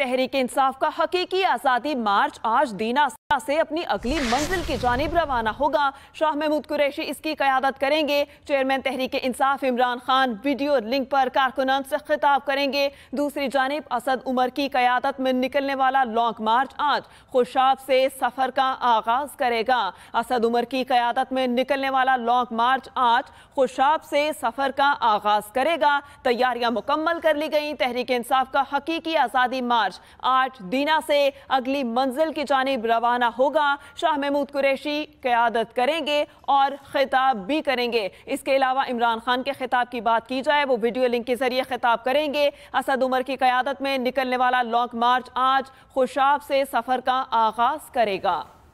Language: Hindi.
तहरीक इंसाफ का हकीकी आज़ादी मार्च आज दीना से अपनी अगली मंजिल की जानब रवाना होगा शाह महमूद कुरैशी इसकी क्यादत करेंगे chairman Tehreek Insaf Imran Khan video link पर कारकुनान से खिताब करेंगे दूसरी जानब असद उमर की क्यादत में निकलने वाला लॉन्ग मार्च आज खुशाब से सफर का आगाज करेगा असद उमर की क्यादत में निकलने वाला लॉन्ग मार्च आज खुशाब से सफर का आगाज करेगा तैयारियां मुकम्मल कर ली गई तहरीक इंसाफ का हकीकी आज़ादी मार्च जहाज आज दीना से अगली मंजिल की जानब रवाना होगा शाह महमूद कुरैशी क्यादत करेंगे और खिताब भी करेंगे इसके अलावा इमरान खान के खिताब की बात की जाए वो वीडियो लिंक के जरिए खिताब करेंगे असद उमर की क्यादत में निकलने वाला लॉन्ग मार्च आज खुशाब से सफ़र का आगाज़ करेगा